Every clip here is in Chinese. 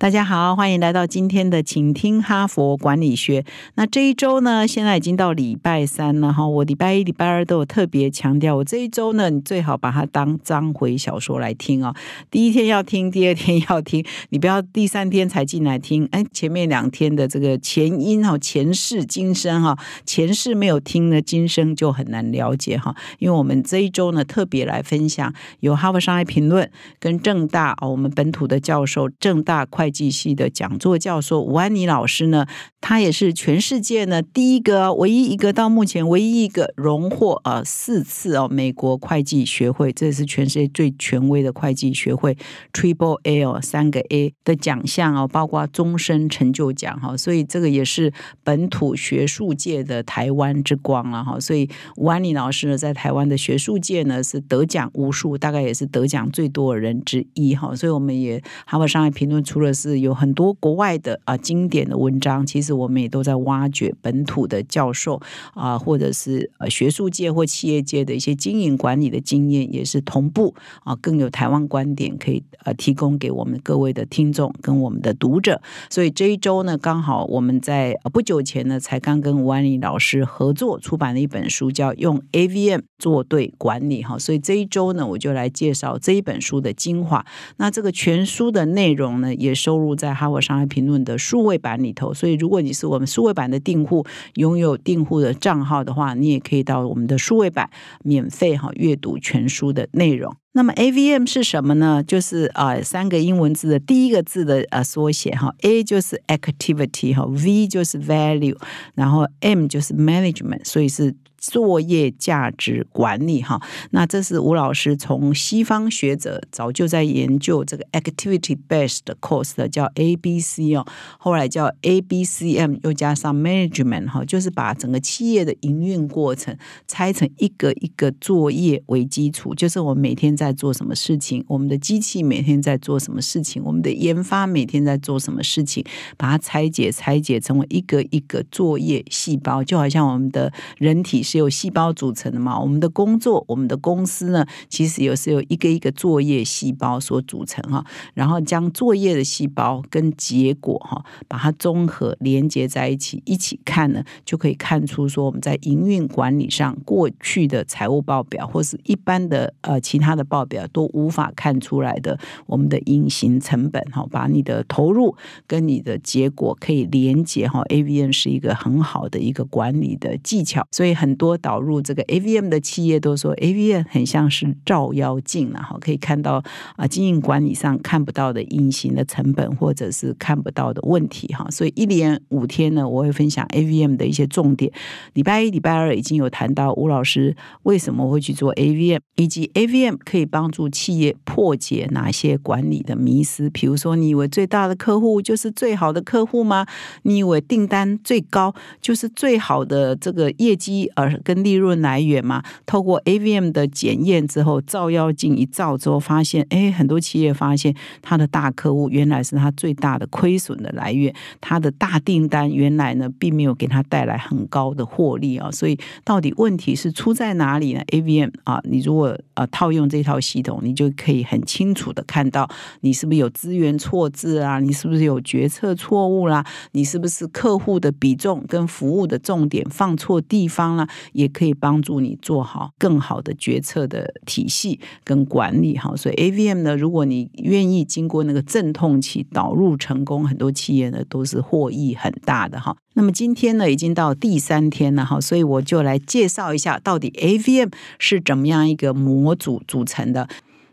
大家好，欢迎来到今天的请听哈佛管理学。那这一周呢，现在已经到礼拜三了哈。我礼拜一、礼拜二都有特别强调，我这一周呢，你最好把它当章回小说来听哦。第一天要听，第二天要听，你不要第三天才进来听。哎，前面两天的这个前因哈，前世今生哈，前世没有听呢，今生就很难了解哈。因为我们这一周呢，特别来分享有哈佛商业评论跟正大哦，我们本土的教授正大快。会计系的讲座教授吴安妮老师呢，他也是全世界呢第一个、唯一一个到目前唯一一个荣获呃四次哦美国会计学会，这是全世界最权威的会计学会 Triple A 三个 A 的奖项哦，包括终身成就奖哈，所以这个也是本土学术界的台湾之光了哈。所以吴安妮老师呢，在台湾的学术界呢是得奖无数，大概也是得奖最多的人之一哈。所以我们也《哈佛商业评论》除了是有很多国外的啊经典的文章，其实我们也都在挖掘本土的教授啊，或者是学术界或企业界的一些经营管理的经验，也是同步啊更有台湾观点可以呃提供给我们各位的听众跟我们的读者。所以这一周呢，刚好我们在不久前呢才刚跟吴安礼老师合作出版了一本书，叫《用 AVM 做对管理》哈。所以这一周呢，我就来介绍这一本书的精华。那这个全书的内容呢，也是。收入在《哈佛商业评论》的数位版里头，所以如果你是我们数位版的订户，拥有订户的账号的话，你也可以到我们的数位版免费哈阅读全书的内容。那么 AVM 是什么呢？就是啊三个英文字的第一个字的呃缩写哈，A 就是 Activity 哈，V 就是 Value，然后 M 就是 Management，所以是。作业价值管理，哈，那这是吴老师从西方学者早就在研究这个 activity based cost，叫 ABC 哦，后来叫 ABCM，又加上 management，哈，就是把整个企业的营运过程拆成一个一个作业为基础，就是我们每天在做什么事情，我们的机器每天在做什么事情，我们的研发每天在做什么事情，把它拆解拆解成为一个一个作业细胞，就好像我们的人体。是由细胞组成的嘛？我们的工作，我们的公司呢，其实也是由一个一个作业细胞所组成哈。然后将作业的细胞跟结果哈，把它综合连接在一起，一起看呢，就可以看出说我们在营运管理上过去的财务报表或是一般的呃其他的报表都无法看出来的我们的隐形成本哈。把你的投入跟你的结果可以连接哈，AVN 是一个很好的一个管理的技巧，所以很。多导入这个 A V M 的企业都说 A V M 很像是照妖镜然哈，可以看到啊经营管理上看不到的隐形的成本或者是看不到的问题哈。所以一连五天呢，我会分享 A V M 的一些重点。礼拜一、礼拜二已经有谈到吴老师为什么会去做 A V M，以及 A V M 可以帮助企业破解哪些管理的迷思。比如说，你以为最大的客户就是最好的客户吗？你以为订单最高就是最好的这个业绩而？跟利润来源嘛，透过 AVM 的检验之后，照妖镜一照之后，发现哎，很多企业发现他的大客户原来是它最大的亏损的来源，它的大订单原来呢并没有给他带来很高的获利啊，所以到底问题是出在哪里呢？AVM 啊，你如果呃套用这套系统，你就可以很清楚的看到你是不是有资源错置啊，你是不是有决策错误啦，你是不是客户的比重跟服务的重点放错地方了？也可以帮助你做好更好的决策的体系跟管理哈，所以 AVM 呢，如果你愿意经过那个阵痛期导入成功，很多企业呢都是获益很大的哈。那么今天呢，已经到第三天了哈，所以我就来介绍一下，到底 AVM 是怎么样一个模组组成的。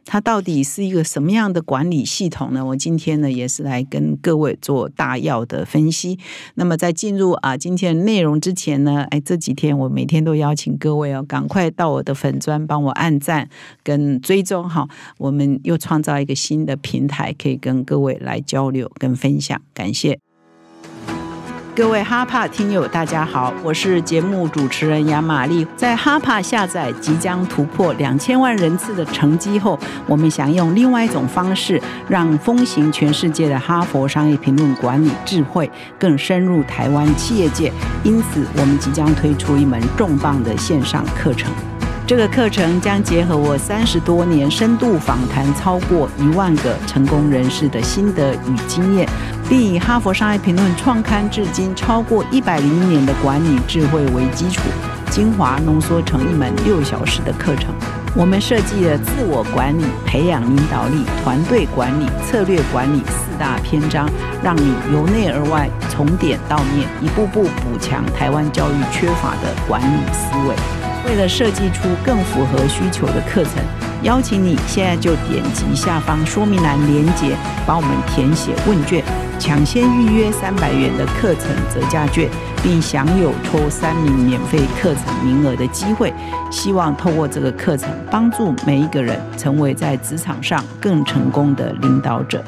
它到底是一个什么样的管理系统呢？我今天呢也是来跟各位做大药的分析。那么在进入啊今天内容之前呢，哎，这几天我每天都邀请各位哦，赶快到我的粉砖帮我按赞跟追踪哈。我们又创造一个新的平台，可以跟各位来交流跟分享，感谢。各位哈帕听友，大家好，我是节目主持人杨玛丽。在哈帕下载即将突破两千万人次的成绩后，我们想用另外一种方式，让风行全世界的《哈佛商业评论》管理智慧更深入台湾企业界。因此，我们即将推出一门重磅的线上课程。这个课程将结合我三十多年深度访谈超过一万个成功人士的心得与经验，并以《哈佛商业评论》创刊至今超过一百零一年的管理智慧为基础，精华浓缩成一门六小时的课程。我们设计了自我管理、培养领导力、团队管理、策略管理四大篇章，让你由内而外，从点到面，一步步补强台湾教育缺乏的管理思维。为了设计出更符合需求的课程，邀请你现在就点击下方说明栏链接，帮我们填写问卷，抢先预约三百元的课程折价券，并享有抽三名免费课程名额的机会。希望透过这个课程，帮助每一个人成为在职场上更成功的领导者。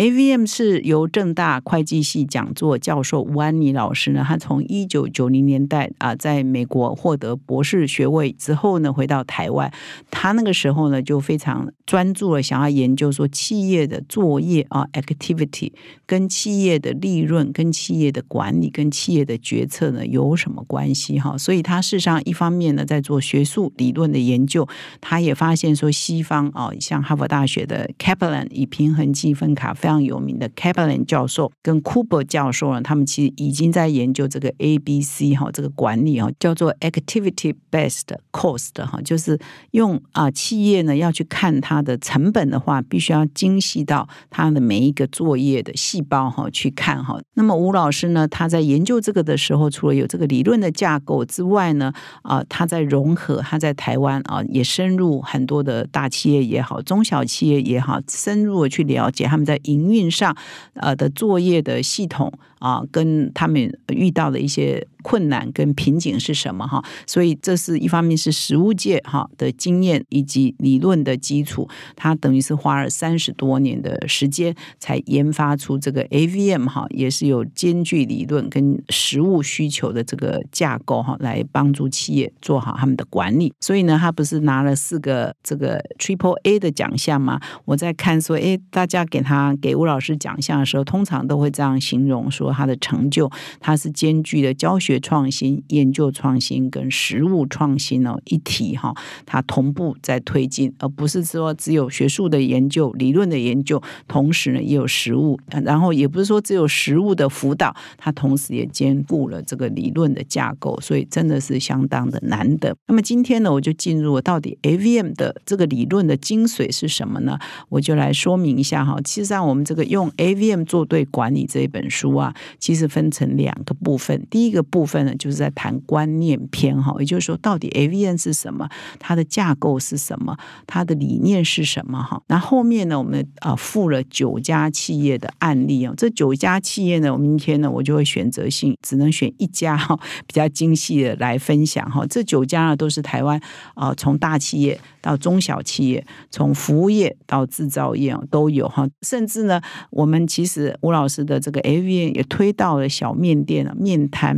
A V M 是由正大会计系讲座教授吴安妮老师呢，他从一九九零年代啊，在美国获得博士学位之后呢，回到台湾，他那个时候呢，就非常专注了，想要研究说企业的作业啊，activity 跟企业的利润、跟企业的管理、跟企业的决策呢有什么关系哈？所以，他事实上一方面呢，在做学术理论的研究，他也发现说西方啊，像哈佛大学的 Kaplan 以平衡积分卡非常有名的 Kaplan 教授跟 c o o p e r 教授呢，他们其实已经在研究这个 A B C 哈，这个管理哈，叫做 Activity Based Cost 哈，就是用啊企业呢要去看它的成本的话，必须要精细到它的每一个作业的细胞哈去看哈。那么吴老师呢，他在研究这个的时候，除了有这个理论的架构之外呢，啊，他在融合，他在台湾啊，也深入很多的大企业也好，中小企业也好，深入的去了解他们在营。营运上，呃的作业的系统啊，跟他们遇到的一些。困难跟瓶颈是什么哈？所以这是一方面是实物界哈的经验以及理论的基础，他等于是花了三十多年的时间才研发出这个 AVM 哈，也是有兼具理论跟实物需求的这个架构哈，来帮助企业做好他们的管理。所以呢，他不是拿了四个这个 Triple A 的奖项吗？我在看说，哎，大家给他给吴老师奖项的时候，通常都会这样形容说他的成就，他是兼具的教学。学创新、研究创新跟实物创新呢一体哈，它同步在推进，而不是说只有学术的研究、理论的研究，同时呢也有实物，然后也不是说只有实物的辅导，它同时也兼顾了这个理论的架构，所以真的是相当的难得。那么今天呢，我就进入到底 A V M 的这个理论的精髓是什么呢？我就来说明一下哈。其实上我们这个用 A V M 做对管理这一本书啊，其实分成两个部分，第一个部。部分呢，就是在谈观念篇哈，也就是说，到底 AVN 是什么？它的架构是什么？它的理念是什么？哈，那后面呢，我们啊，附了九家企业的案例哦，这九家企业呢，我明天呢，我就会选择性只能选一家哈，比较精细的来分享哈。这九家呢，都是台湾啊，从大企业到中小企业，从服务业到制造业都有哈。甚至呢，我们其实吴老师的这个 AVN 也推到了小面店啊，面摊。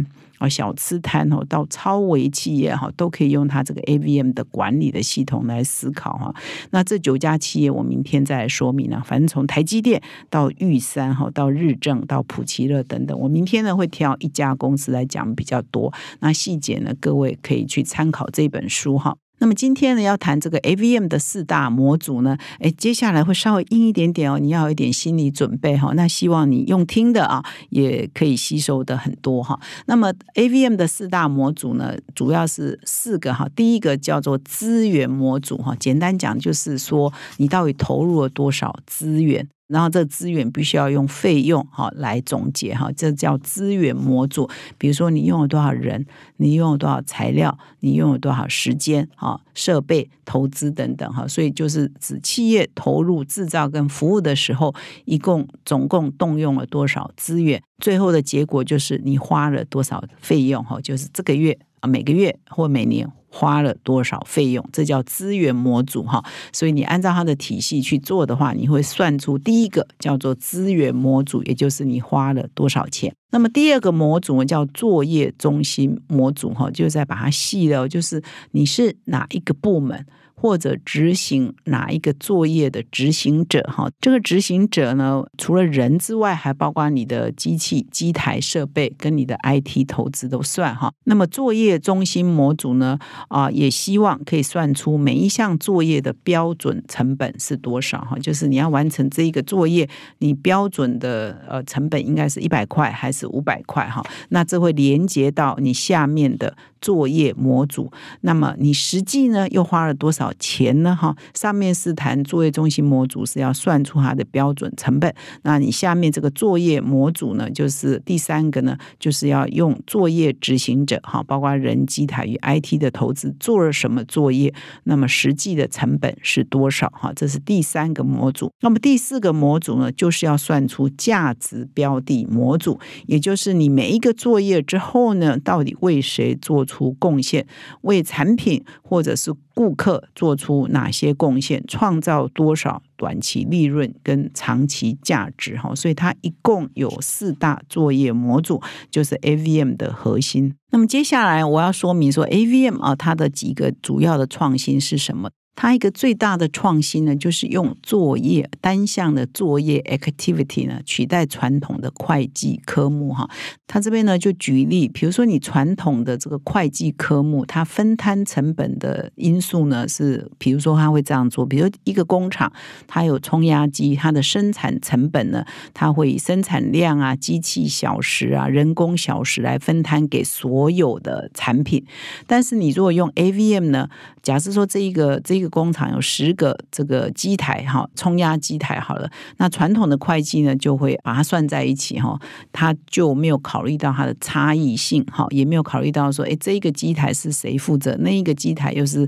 哦，小吃摊哦，到超微企业哈，都可以用它这个 A B M 的管理的系统来思考哈。那这九家企业，我明天再来说明了。反正从台积电到玉山哈，到日正到普奇乐等等，我明天呢会挑一家公司来讲比较多。那细节呢，各位可以去参考这本书哈。那么今天呢，要谈这个 AVM 的四大模组呢，哎，接下来会稍微硬一点点哦，你要有一点心理准备哈。那希望你用听的啊，也可以吸收的很多哈。那么 AVM 的四大模组呢，主要是四个哈，第一个叫做资源模组哈，简单讲就是说，你到底投入了多少资源。然后这资源必须要用费用哈来总结哈，这叫资源模组。比如说你用了多少人，你用了多少材料，你用了多少时间哈，设备、投资等等哈。所以就是指企业投入制造跟服务的时候，一共总共动用了多少资源，最后的结果就是你花了多少费用哈，就是这个月。啊，每个月或每年花了多少费用，这叫资源模组哈。所以你按照它的体系去做的话，你会算出第一个叫做资源模组，也就是你花了多少钱。那么第二个模组呢，叫作业中心模组哈，就是在把它细了，就是你是哪一个部门。或者执行哪一个作业的执行者哈，这个执行者呢，除了人之外，还包括你的机器、机台、设备跟你的 IT 投资都算哈。那么作业中心模组呢，啊，也希望可以算出每一项作业的标准成本是多少哈，就是你要完成这一个作业，你标准的呃成本应该是一百块还是五百块哈？那这会连接到你下面的作业模组，那么你实际呢又花了多少？钱呢？哈，上面是谈作业中心模组是要算出它的标准成本。那你下面这个作业模组呢，就是第三个呢，就是要用作业执行者哈，包括人机台与 IT 的投资做了什么作业，那么实际的成本是多少？哈，这是第三个模组。那么第四个模组呢，就是要算出价值标的模组，也就是你每一个作业之后呢，到底为谁做出贡献，为产品或者是。顾客做出哪些贡献，创造多少短期利润跟长期价值？哈，所以它一共有四大作业模组，就是 AVM 的核心。那么接下来我要说明说 AVM 啊，它的几个主要的创新是什么。它一个最大的创新呢，就是用作业单向的作业 activity 呢，取代传统的会计科目哈。它这边呢就举例，比如说你传统的这个会计科目，它分摊成本的因素呢是，比如说它会这样做，比如一个工厂，它有冲压机，它的生产成本呢，它会以生产量啊、机器小时啊、人工小时来分摊给所有的产品。但是你如果用 AVM 呢，假设说这一个这。一个工厂有十个这个机台哈，冲压机台好了，那传统的会计呢就会把它算在一起哈，他就没有考虑到它的差异性哈，也没有考虑到说，哎，这一个机台是谁负责，那一个机台又是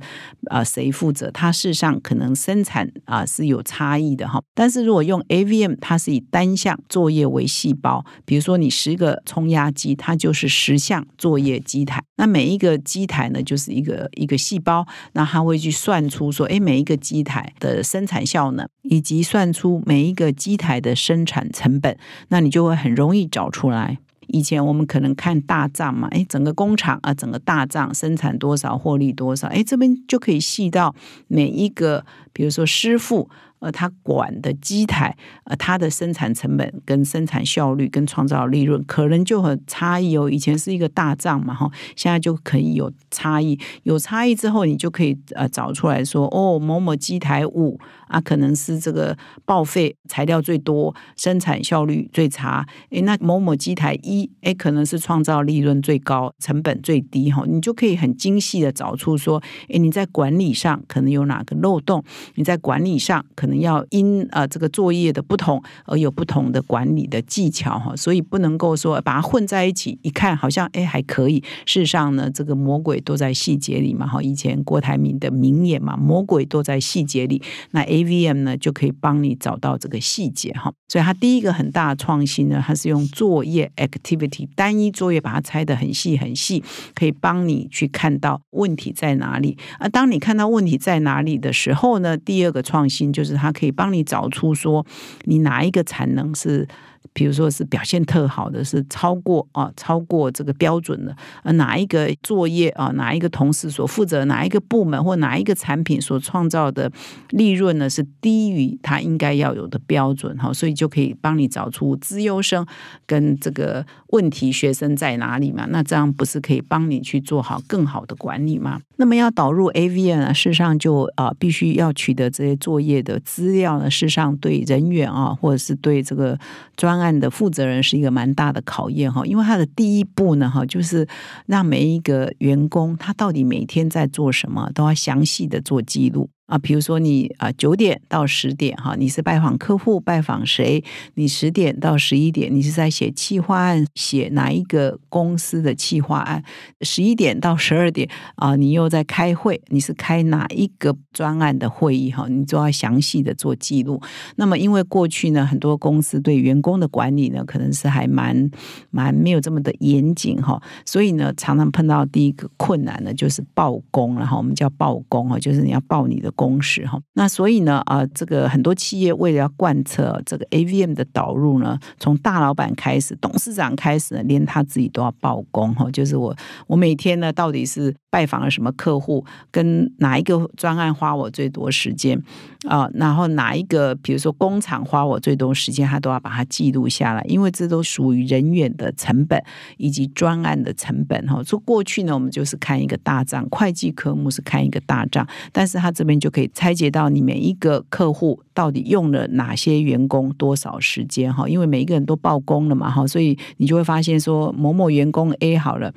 啊谁负责？它事实上可能生产啊是有差异的哈。但是如果用 AVM，它是以单向作业为细胞，比如说你十个冲压机，它就是十项作业机台，那每一个机台呢就是一个一个细胞，那它会去算出。比如说，哎，每一个机台的生产效能，以及算出每一个机台的生产成本，那你就会很容易找出来。以前我们可能看大账嘛，哎，整个工厂啊，整个大账生产多少，获利多少，哎，这边就可以细到每一个，比如说师傅。呃，他管的机台，呃，他的生产成本跟生产效率跟创造利润可能就很差异哦。以前是一个大账嘛，哈，现在就可以有差异。有差异之后，你就可以呃找出来说，哦，某某机台五啊，可能是这个报废材料最多，生产效率最差。诶，那某某机台一，诶，可能是创造利润最高，成本最低哈。你就可以很精细的找出说，诶，你在管理上可能有哪个漏洞，你在管理上可能。要因啊这个作业的不同而有不同的管理的技巧哈，所以不能够说把它混在一起，一看好像哎还可以。事实上呢，这个魔鬼都在细节里嘛，哈，以前郭台铭的名言嘛，魔鬼都在细节里。那 AVM 呢就可以帮你找到这个细节哈。所以它第一个很大的创新呢，它是用作业 activity 单一作业把它拆的很细很细，可以帮你去看到问题在哪里。而当你看到问题在哪里的时候呢，第二个创新就是。它可以帮你找出说，你哪一个产能是。比如说是表现特好的，是超过啊超过这个标准的，呃哪一个作业啊哪一个同事所负责哪一个部门或哪一个产品所创造的利润呢是低于他应该要有的标准哈，所以就可以帮你找出资优生跟这个问题学生在哪里嘛，那这样不是可以帮你去做好更好的管理吗？那么要导入 AVN 啊，事实上就啊必须要取得这些作业的资料呢，事实上对人员啊或者是对这个专方案的负责人是一个蛮大的考验哈，因为他的第一步呢哈，就是让每一个员工他到底每天在做什么，都要详细的做记录。啊，比如说你啊，九点到十点哈，你是拜访客户，拜访谁？你十点到十一点，你是在写企划案，写哪一个公司的企划案？十一点到十二点啊，你又在开会，你是开哪一个专案的会议哈？你都要详细的做记录。那么，因为过去呢，很多公司对员工的管理呢，可能是还蛮蛮没有这么的严谨哈，所以呢，常常碰到第一个困难呢，就是报工，然后我们叫报工哈，就是你要报你的。公式哈，那所以呢啊，这个很多企业为了要贯彻这个 AVM 的导入呢，从大老板开始，董事长开始，呢，连他自己都要报工哈，就是我我每天呢到底是拜访了什么客户，跟哪一个专案花我最多时间啊，然后哪一个比如说工厂花我最多时间，他都要把它记录下来，因为这都属于人员的成本以及专案的成本哈。说过去呢，我们就是看一个大账，会计科目是看一个大账，但是他这边就可以拆解到你每一个客户到底用了哪些员工多少时间哈，因为每一个人都报工了嘛哈，所以你就会发现说某某员工 A 好了，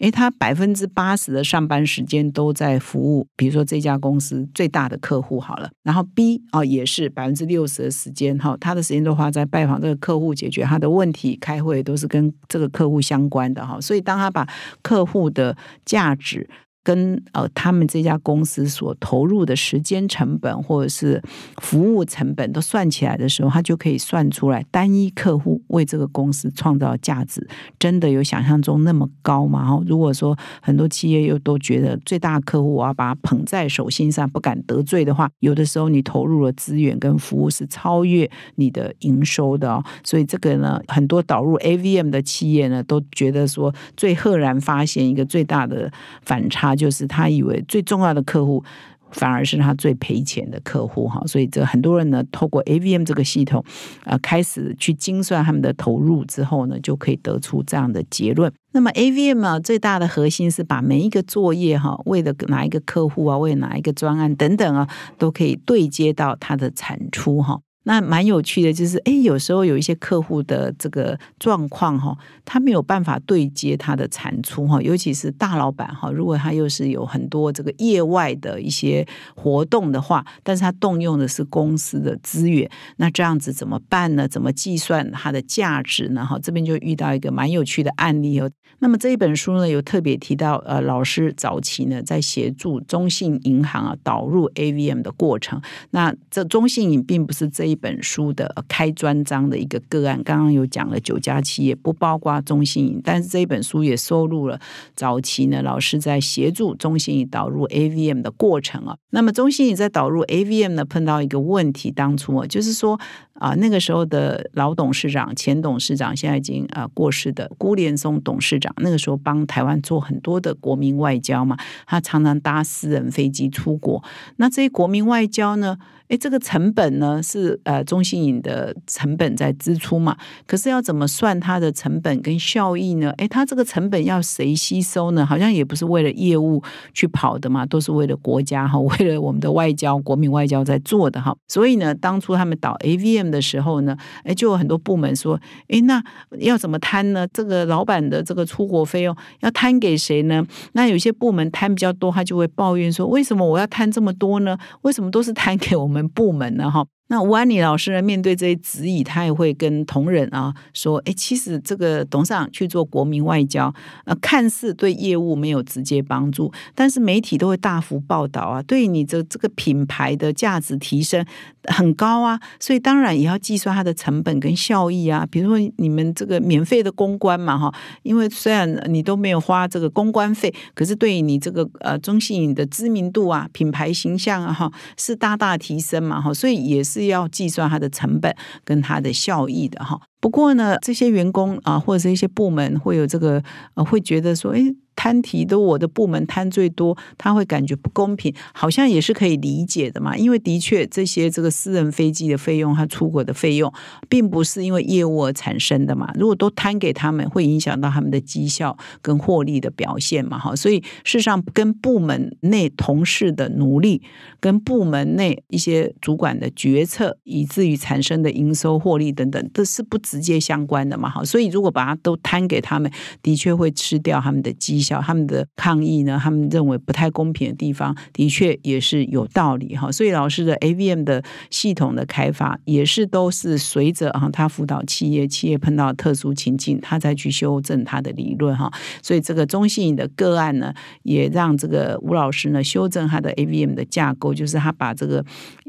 诶，他百分之八十的上班时间都在服务，比如说这家公司最大的客户好了，然后 B 啊也是百分之六十的时间哈，他的时间都花在拜访这个客户、解决他的问题、开会都是跟这个客户相关的哈，所以当他把客户的价值。跟呃，他们这家公司所投入的时间成本或者是服务成本都算起来的时候，他就可以算出来，单一客户为这个公司创造价值，真的有想象中那么高吗？如果说很多企业又都觉得最大客户我要把他捧在手心上，不敢得罪的话，有的时候你投入了资源跟服务是超越你的营收的哦。所以这个呢，很多导入 AVM 的企业呢，都觉得说最赫然发现一个最大的反差。就是他以为最重要的客户，反而是他最赔钱的客户哈，所以这很多人呢，透过 AVM 这个系统，呃，开始去精算他们的投入之后呢，就可以得出这样的结论。那么 AVM 啊，最大的核心是把每一个作业哈，为了哪一个客户啊，为哪一个专案等等啊，都可以对接到它的产出哈。那蛮有趣的，就是哎，有时候有一些客户的这个状况哈，他没有办法对接他的产出哈，尤其是大老板哈，如果他又是有很多这个业外的一些活动的话，但是他动用的是公司的资源，那这样子怎么办呢？怎么计算它的价值呢？哈，这边就遇到一个蛮有趣的案例哦。那么这一本书呢，有特别提到呃，老师早期呢在协助中信银行啊导入 AVM 的过程，那这中信银并不是这。一本书的开专章的一个个案，刚刚有讲了九加七，也不包括中信银，但是这本书也收录了早期呢，老师在协助中信银导入 A V M 的过程啊。那么中信银在导入 A V M 呢，碰到一个问题，当初啊，就是说。啊，那个时候的老董事长、前董事长现在已经啊过世的辜连松董事长，那个时候帮台湾做很多的国民外交嘛，他常常搭私人飞机出国。那这些国民外交呢？哎，这个成本呢是呃中兴影的成本在支出嘛？可是要怎么算它的成本跟效益呢？哎，它这个成本要谁吸收呢？好像也不是为了业务去跑的嘛，都是为了国家哈，为了我们的外交、国民外交在做的哈。所以呢，当初他们导 AVM。的时候呢，哎，就有很多部门说，哎，那要怎么摊呢？这个老板的这个出国费用要摊给谁呢？那有些部门摊比较多，他就会抱怨说，为什么我要摊这么多呢？为什么都是摊给我们部门呢？哈。那吴安妮老师呢？面对这些质疑，她也会跟同仁啊说：“哎，其实这个董事长去做国民外交，呃，看似对业务没有直接帮助，但是媒体都会大幅报道啊，对你的这个品牌的价值提升很高啊。所以当然也要计算它的成本跟效益啊。比如说你们这个免费的公关嘛，哈，因为虽然你都没有花这个公关费，可是对你这个呃中信影的知名度啊、品牌形象啊，哈，是大大提升嘛，哈，所以也是。”是要计算它的成本跟它的效益的哈。不过呢，这些员工啊，或者是一些部门会有这个，会觉得说，诶。摊题都我的部门摊最多，他会感觉不公平，好像也是可以理解的嘛。因为的确这些这个私人飞机的费用，他出国的费用，并不是因为业务而产生的嘛。如果都摊给他们，会影响到他们的绩效跟获利的表现嘛。哈，所以事实上跟部门内同事的努力，跟部门内一些主管的决策，以至于产生的营收获利等等，这是不直接相关的嘛。好，所以如果把它都摊给他们，的确会吃掉他们的绩效。叫他们的抗议呢？他们认为不太公平的地方，的确也是有道理哈。所以老师的 AVM 的系统的开发，也是都是随着啊，他辅导企业，企业碰到特殊情境，他再去修正他的理论哈。所以这个中信的个案呢，也让这个吴老师呢修正他的 AVM 的架构，就是他把这个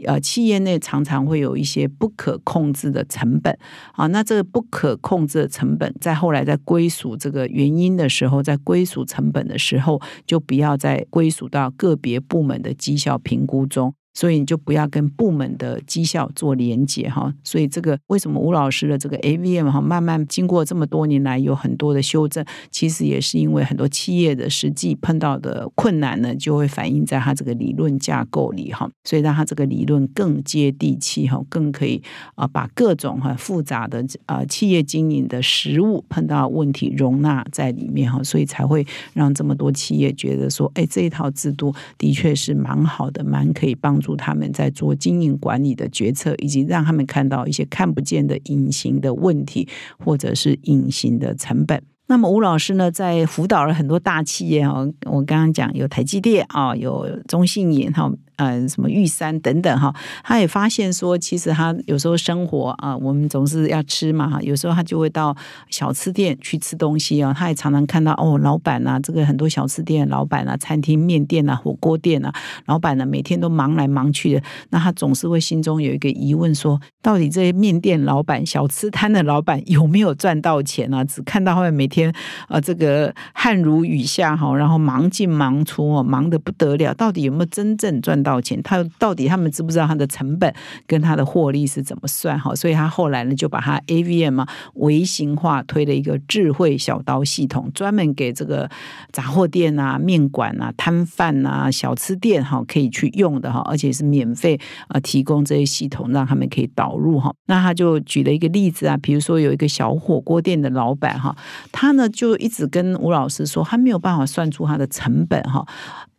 呃企业内常常会有一些不可控制的成本啊，那这个不可控制的成本，在后来在归属这个原因的时候，在归属。成本的时候，就不要再归属到个别部门的绩效评估中。所以你就不要跟部门的绩效做连结哈，所以这个为什么吴老师的这个 A V M 哈，慢慢经过这么多年来有很多的修正，其实也是因为很多企业的实际碰到的困难呢，就会反映在他这个理论架构里哈，所以让他这个理论更接地气哈，更可以啊把各种哈复杂的啊企业经营的实务碰到问题容纳在里面哈，所以才会让这么多企业觉得说，哎，这一套制度的确是蛮好的，蛮可以帮。助他们在做经营管理的决策，以及让他们看到一些看不见的隐形的问题，或者是隐形的成本。那么吴老师呢，在辅导了很多大企业啊，我刚刚讲有台积电啊，有中信银哈。呃，什么玉山等等哈，他也发现说，其实他有时候生活啊，我们总是要吃嘛哈，有时候他就会到小吃店去吃东西哦。他也常常看到哦，老板呐，这个很多小吃店的老板啊，餐厅、面店啊、火锅店啊，老板呢，每天都忙来忙去的。那他总是会心中有一个疑问，说到底这些面店老板、小吃摊的老板有没有赚到钱啊？只看到他们每天啊，这个汗如雨下哈，然后忙进忙出哦，忙得不得了，到底有没有真正赚到？钱，他到底他们知不知道他的成本跟他的获利是怎么算？哈，所以他后来呢，就把他 AVM 微型化推了一个智慧小刀系统，专门给这个杂货店啊、面馆啊、摊贩啊、小吃店哈可以去用的哈，而且是免费啊提供这些系统，让他们可以导入哈。那他就举了一个例子啊，比如说有一个小火锅店的老板哈，他呢就一直跟吴老师说，他没有办法算出他的成本哈。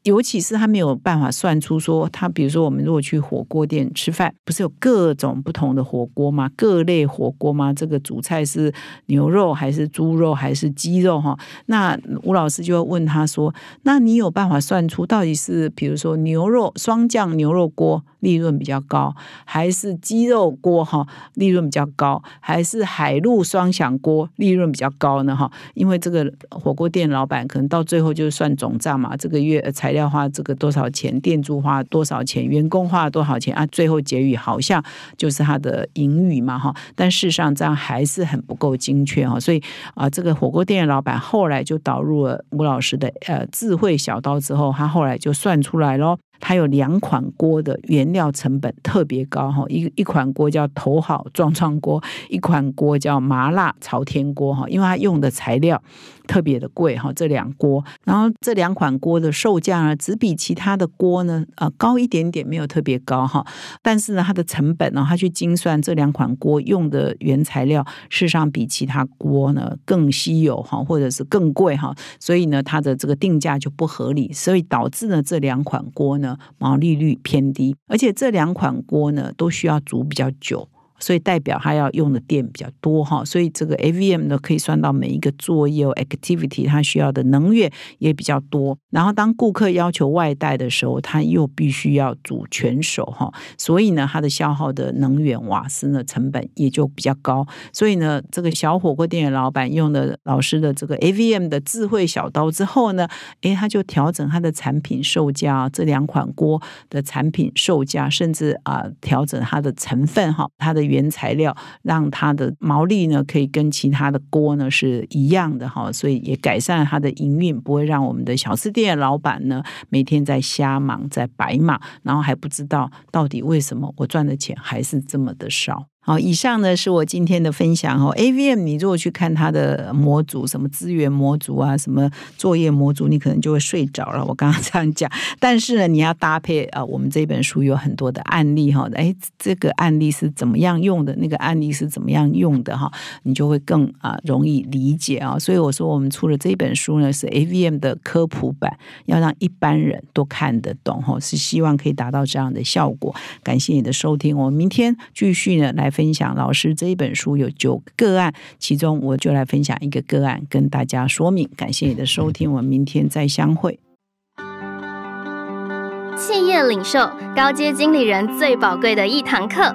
尤其是他没有办法算出说，他比如说我们如果去火锅店吃饭，不是有各种不同的火锅吗？各类火锅吗？这个主菜是牛肉还是猪肉还是鸡肉哈？那吴老师就会问他说，那你有办法算出到底是比如说牛肉双酱牛肉锅利润比较高，还是鸡肉锅哈利润比较高，还是海陆双响锅利润比较高呢？哈，因为这个火锅店老板可能到最后就是算总账嘛，这个月才。要花这个多少钱？店主花多少钱？员工花多少钱啊？最后结语好像就是他的盈余嘛，哈。但事实上这样还是很不够精确哈，所以啊，这个火锅店老板后来就导入了吴老师的呃智慧小刀之后，他后来就算出来喽。它有两款锅的原料成本特别高哈，一一款锅叫头号壮壮锅，一款锅叫麻辣朝天锅哈，因为它用的材料特别的贵哈，这两锅，然后这两款锅的售价呢，只比其他的锅呢，呃，高一点点，没有特别高哈，但是呢，它的成本呢，它去精算这两款锅用的原材料，事实上比其他锅呢更稀有哈，或者是更贵哈，所以呢，它的这个定价就不合理，所以导致呢，这两款锅呢。毛利率偏低，而且这两款锅呢，都需要煮比较久。所以代表他要用的电比较多哈，所以这个 A V M 呢可以算到每一个作业 a c t i v i t y 它需要的能源也比较多。然后当顾客要求外带的时候，他又必须要煮全熟哈，所以呢，它的消耗的能源瓦斯呢成本也就比较高。所以呢，这个小火锅店的老板用的老师的这个 A V M 的智慧小刀之后呢，诶，他就调整他的产品售价，这两款锅的产品售价，甚至啊调整它的成分哈，它的。原材料让它的毛利呢，可以跟其他的锅呢是一样的哈，所以也改善它的营运，不会让我们的小吃店老板呢每天在瞎忙，在白忙，然后还不知道到底为什么我赚的钱还是这么的少。好，以上呢是我今天的分享哈。A V M，你如果去看它的模组，什么资源模组啊，什么作业模组，你可能就会睡着了。我刚刚这样讲，但是呢，你要搭配啊，我们这本书有很多的案例哈。哎，这个案例是怎么样用的？那个案例是怎么样用的哈？你就会更啊容易理解啊。所以我说我们出了这本书呢，是 A V M 的科普版，要让一般人都看得懂哈，是希望可以达到这样的效果。感谢你的收听，我们明天继续呢来。分享老师这一本书有九个案，其中我就来分享一个个案跟大家说明。感谢你的收听，我们明天再相会。企业领袖高阶经理人最宝贵的一堂课，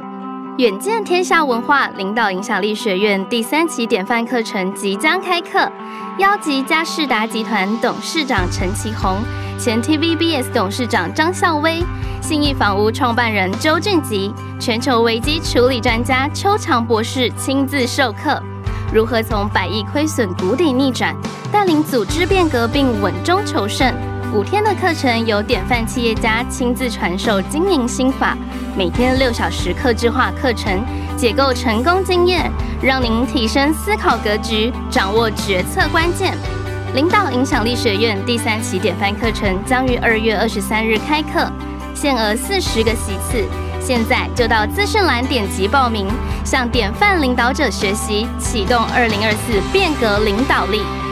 远见天下文化领导影响力学院第三期典范课程即将开课。邀集嘉士达集团董事长陈其红。前 TVBS 董事长张孝威、信义房屋创办人周俊吉、全球危机处理专家邱长博士亲自授课，如何从百亿亏损谷底逆转，带领组织变革并稳中求胜。五天的课程由典范企业家亲自传授经营心法，每天六小时客制化课程，解构成功经验，让您提升思考格局，掌握决策关键。领导影响力学院第三期典范课程将于二月二十三日开课，限额四十个席次，现在就到资讯栏点击报名，向典范领导者学习，启动二零二四变革领导力。